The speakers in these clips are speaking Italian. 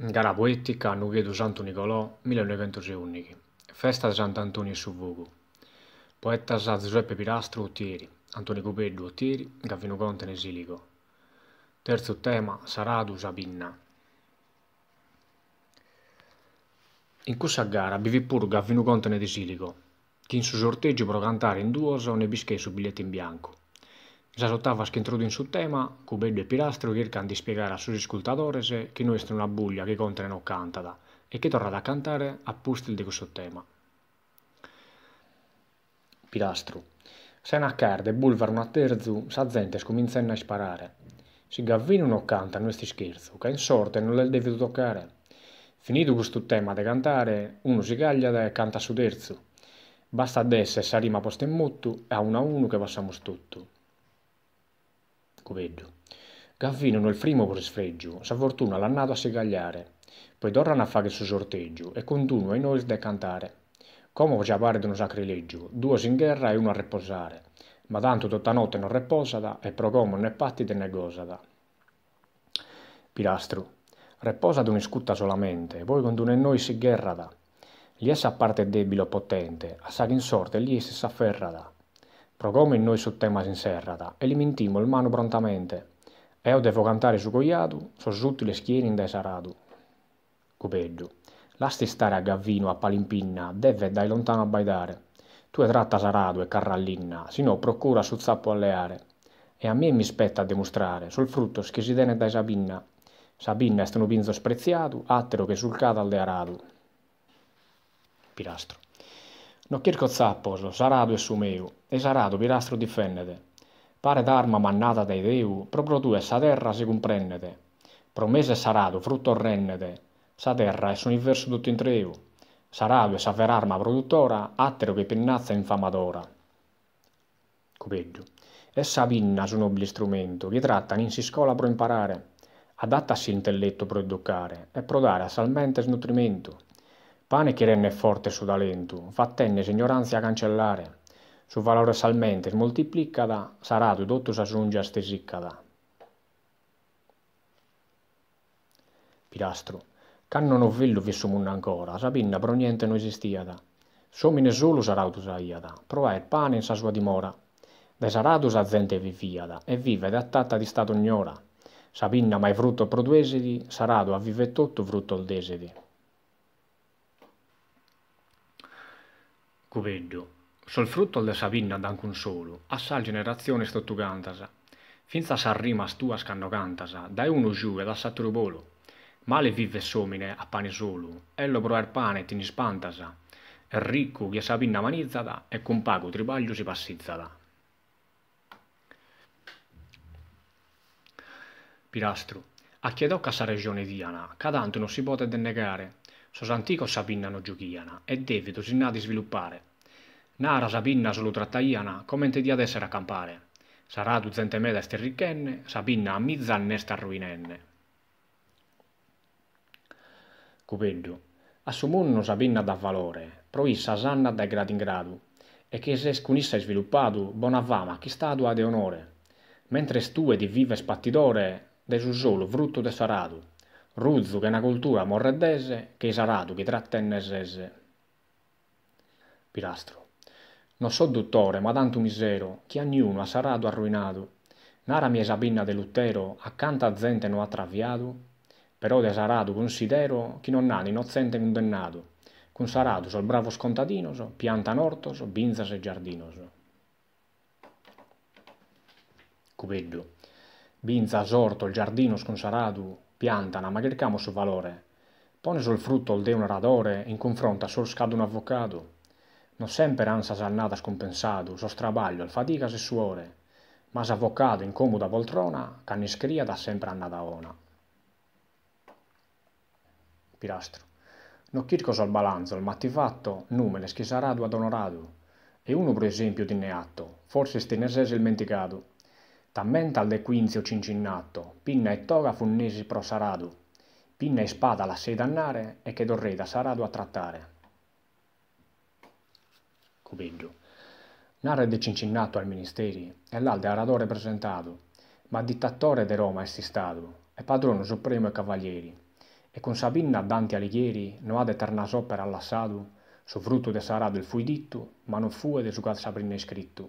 Gara poetica a Nughedo Santo Nicolò, 1906 Festa di Sant'Antonio e Suvvogu. Poeta sa Giuseppe Pirastro Ottieri, Antonio Copeddu Ottieri, Gavino Conte Nesilico. Terzo tema, Saradu Sabinna. In questa gara bevi pur Gavino Conte Nesilico, che in suo sorteggio può cantare in duo o ne bischè su biglietto in bianco. Zasotáfas que introducen su tema, cu Bello e Pilastro cercano di spiegare a sus ascoltadores che noi stiamo una buglia che contra non cantata e che torna a cantare a pustil di questo tema. Pilastro. Se una carta e bulvar una terzu, sa gente scomincia a sparare. Si gavvino non canta, non è scherzo, che in sorte non le devi toccare. Finito questo tema di cantare, uno si caglia e canta su terzo. Basta adesso essere sa rima posta in motto, e a uno a uno che passiamo tutto scuveggio. Ganfino nel primo per sfreggio, fortuna l'annato a segagliare, poi tornano a fare il suo sorteggio e continua in noi de cantare. Come ci pare di un sacrilegio, due si in guerra e uno a riposare, ma tanto tutta notte non reposata e procomo como né pattite né gosata. Pilastro, di un'iscutta solamente, poi con un e noi si gherrada. Liessa a parte debile o potente, a sa in sorte liessa s'afferrada. Pro in noi sottemas in serrata, e li mintimo il mano prontamente. E Eo devo cantare su coiadu, so giutti le schiene in dai saradu. Cupeggio. Lasti stare a Gavino, a Palimpinna, deve dai lontano a baidare. Tu e tratta saradu e carrallinna, sino procura su zappo alleare. E a me mi spetta a dimostrare, sul frutto che dai Sabinna. Sabinna è un pinzo spreziato, attero che sul cadal de aradu. Pilastro. No kirkotzappos, sarado e sumeu, e sarado pilastro difennede. Pare d'arma mannata dai deu, proprio tu e sa terra si comprennede. Promese sarado, frutto rennede, sa terra e su universo tutto in treu. Sarado e sa arma produttora, attero che pinnazza infamadora. Cupeggio. Essa pinna su nobile strumento, che tratta in si scola pro imparare. Adattasi intelletto pro educare, e pro dare a salmente snutrimento Pane che renne forte su talentu, fattenne a cancellare. Su valore salmente moltiplicata, sarà tu dotto s'aggiunge a stesiccata. Pilastro. Canno non villo vissum ancora, sapinna pro niente non esistiata. Somine solo sarà tu saiata, provai il pane in sa sua dimora. De saratus sa gente viviata, e vive ed attatta di stato ignora. Sapinna mai frutto produesidi, tu a vive tutto frutto il desidi. Cuveggio. Sol frutto della Savinna d'ancun d'Ancunsolu, assal generazione cantasa. Finza s'arrima stua scannocantasa, dai uno giù e ed assa trubolo. Male vive somine a pane solo, e lo proer pane ti spantasa. E ricco che Savinna manizzada e con pago tribaglio si passizzada. Pirastro. A chiedocca sa regione diana, cadanto non si può denegare antico Sosantico sabinnano giochiana e deve dosinà di sviluppare. Nara sabinna solo trattaiana, come commente di ad essere a campare. Sarà tu duzente meda sterricchenne, sabinna a mizzanne starruinenne. Cupeggio. Assumunno sabinna da valore, proissa sanna da grado in grado, e che se scunissa e buona fama chi statua de onore, mentre stu stue di vive spattidore, su solo frutto de sarado. Ruzu che è una cultura morredese che che trattenne sese. Pilastro. Non so dottore, ma tanto misero, che a ognuno ha saradu arruinato. Nara mia sabina de Luttero, accanto a zente non ha traviadu, però de saradu considero chi non ha innocente condennadu. Con saradu sol bravo scontadinoso, piantan ortos, binzas e giardinoso. Cubeddu. Binza sorto il giardino sconsaradu, piantana, ma cerchiamo su valore. Pone sul frutto il de un radore in confronto a sol scado un avvocato. Non sempre ansa sannata scompensato, so strabaglio, fatica se suore, ma s'avvocato in comoda poltrona, canniscria da sempre annata ona. Pilastro. Non chirco sol balanzo, il mattifatto, numele schisaradu ad onoradu, e uno per esempio di neatto, forse stinesese il menticato. Tammenta T'ammentall quinzio cincinnato, pinna e toga funnesi pro saradu, pinna e spada la lassei dannare e che da saradu a trattare. Cubeggio. Narre de cincinnato al ministeri, e l'alde aradore presentato, ma dittatore de Roma essi stato, e padrono supremo e cavalieri, e con Sabinna Dante Alighieri no ad eterna sopra all'assadu, sovrutto de saradu il fui dittu, ma non fue de su sabrina iscrittu.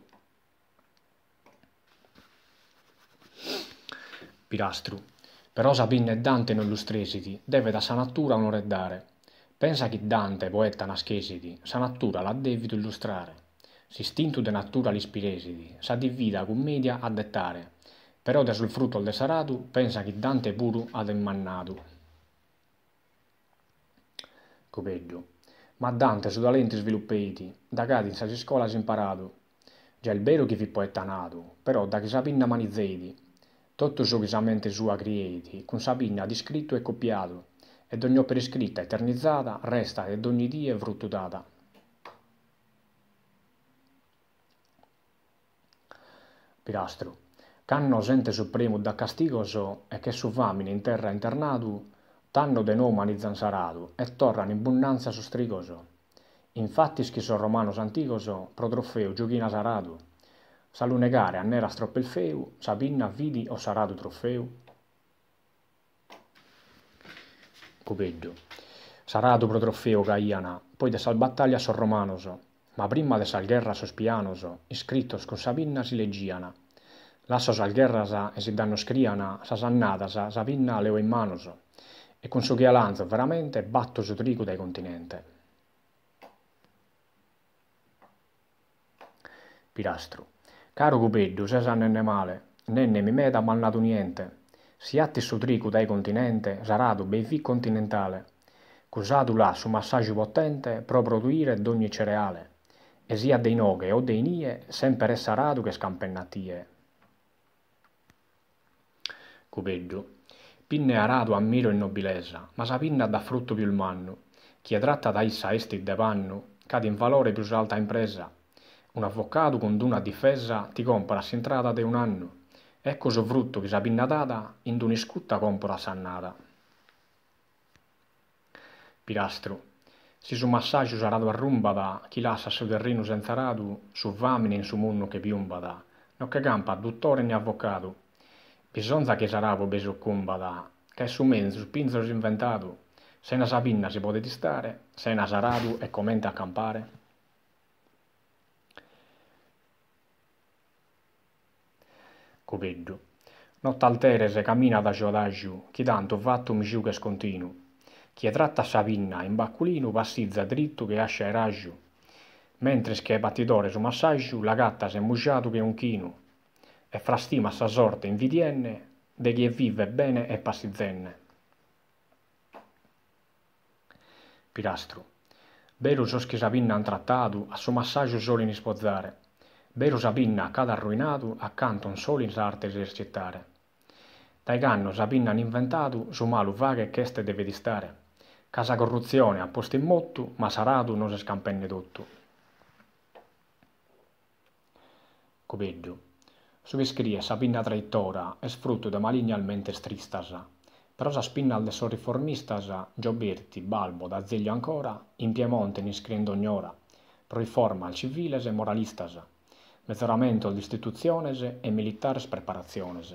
Pilastru. Però Sabin e Dante non lustresiti, deve da sanattura onore dare. Pensa che Dante, poeta naschesiti, sanattura la debito illustrare. Si stintu de natura l'ispiresiti, sa di vita commedia a dettare. Però da sul frutto al saratu, pensa che Dante puru ad emmannatu. Copeggio. Ma Dante su talenti sviluppeiti, da cadi in sa scuola si imparato. Già il vero che fi poeta nato, però da chi sapinna manizeiti, tutto soggesamente sua Grieti, con Sabina di scritto e copiato, ed ogni opera scritta eternizzata resta ed ogni dia frutto data. Pilastro. Canno sente supremo da castigoso e che su famine in terra internato, tanno de nomani zanzarato e torrano in bonanza sostrigoso. Infatti schiso romano santigoso, pro trofeo giochina sarato. S'alunegare annera stroppelfeu, sa binna vidi o saradu trofeu. Cubeggio. Saradu pro trofeo gaiana, poi de sal battaglia so romanoso, ma prima de sal guerra so spianoso, iscritto con sa si leggiana. Lasso sal guerra sa e si danno scriana, sa sannata sa binna leo in manoso, e con su ghialanza veramente batto su trigo dai continente. Pilastro. Caro Cupiddu, se sa nenne male, nenne mi meta mannato niente. Si atti su tricu dai continente, sarà ben fi continentale. Cusatu là su massaggio potente, pro produire d'ogni cereale. E sia dei noghe o dei nie, sempre è saradu che scampennatie. Cupiddu, pinne aradu ammiro in nobilezza, ma sa pinna da frutto più il mannu. Chi è tratta da issa esti de pannu, cade in valore più alta impresa un avvocato con una difesa ti compra s'entrata di un anno. Ecco così frutto che sa pinnatata in un'iscutta compra s'annata. Pilastro. Se su massaggio sarà da chi lascia sul terreno senza radu, su vamine in su mondo che piombada, non che campa dottore né avvocato. Bisogna che sarà po' beso combada, che è su mezzo spinzo inventato. Se una sapinna si potete stare, se una saradu e commenta a campare. coveddu. Nott'altere se cammina adagio adagio, chi tanto vattu mi giù che scontinu. Chi tratta sa pinna in bacculino passizza dritto che ascia e raggio. Mentre che battitore su massaggio, la gatta si è musciato che un chino. E frastima sa sorte invidienne, de chi vive bene e passizenne. Pilastro. Vero ciò che sa pinna han trattato, a suo massaggio solo in ispozzare vero Sabinna cade arruinato accanto un solu in s'arte esercitare. Dai canno Sabinna hanno inventato su malu vaghe ch'este deve di stare. Casa corruzione a posto in mottu, ma saradu non si scampenne tutto. Copeggio. Subiscrie Sabinna traitora e sfrutto da maligna al mente stristasa. Però sa spinna alle sorriformistasa, Gioberti, Balbo, da zeglio ancora, in Piemonte ne scriendo ogni ora. Proiforma al civile se moralistasa Mezzoramento de instituciones e militares preparaciones.